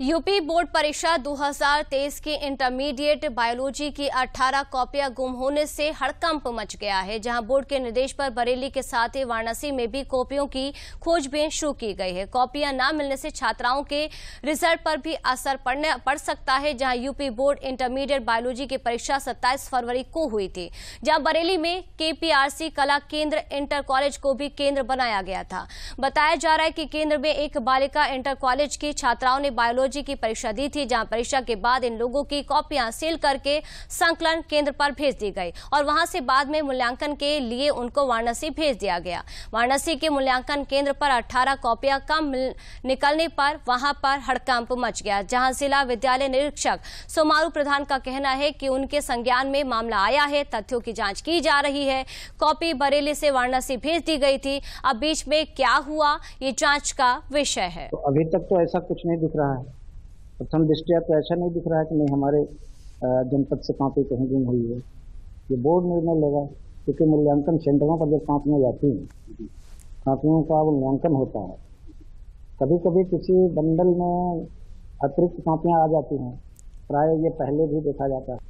UP board परीक्षा 2023 की intermediate biology की 18 कॉपियां गुम होने से हड़कंप मच गया है जहां बोर्ड के निर्देश पर बरेली के साथ ही वाराणसी में भी कॉपियों की खोजबीन शुरू की गई है कॉपियां न मिलने से छात्राओं के रिजल्ट पर भी असर पड़ने पड़ सकता है जहां यूपी बोर्ड इंटरमीडिएट बायोलॉजी की परीक्षा सत्ताईस फरवरी को हुई थी जहाँ बरेली में के कला केंद्र इंटर कॉलेज को भी केंद्र बनाया गया था बताया जा रहा है कि केंद्र में एक बालिका इंटर कॉलेज की छात्राओं ने बायोलॉजी टेक्नोलॉजी की परीक्षा दी थी जहां परीक्षा के बाद इन लोगों की कॉपियां सील करके संकलन केंद्र पर भेज दी गई और वहां से बाद में मूल्यांकन के लिए उनको वाराणसी भेज दिया गया वाराणसी के मूल्यांकन केंद्र पर अट्ठारह कॉपियां कम निकलने पर वहां पर हड़कंप मच गया जहां जिला विद्यालय निरीक्षक सोमारू प्रधान का कहना है कि उनके संज्ञान में मामला आया है तथ्यों की जांच की जा रही है कॉपी बरेली से वाराणसी भेज दी गई थी अब बीच में क्या हुआ ये जांच का विषय है तो अभी तक तो ऐसा कुछ नहीं दिख रहा है प्रथम दृष्टिया तो ऐसा नहीं दिख रहा है कि नहीं हमारे जनपद से कांपी कहीं गुम हुई है ये बोर्ड निर्णय लेगा क्योंकि मूल्यांकन सेंटरों पर जब कांपियाँ जाती हैं कांपियों का मूल्यांकन होता है कभी कभी किसी बंडल में अतिरिक्त कांपियाँ आ जाती हैं प्राय ये पहले भी देखा जाता है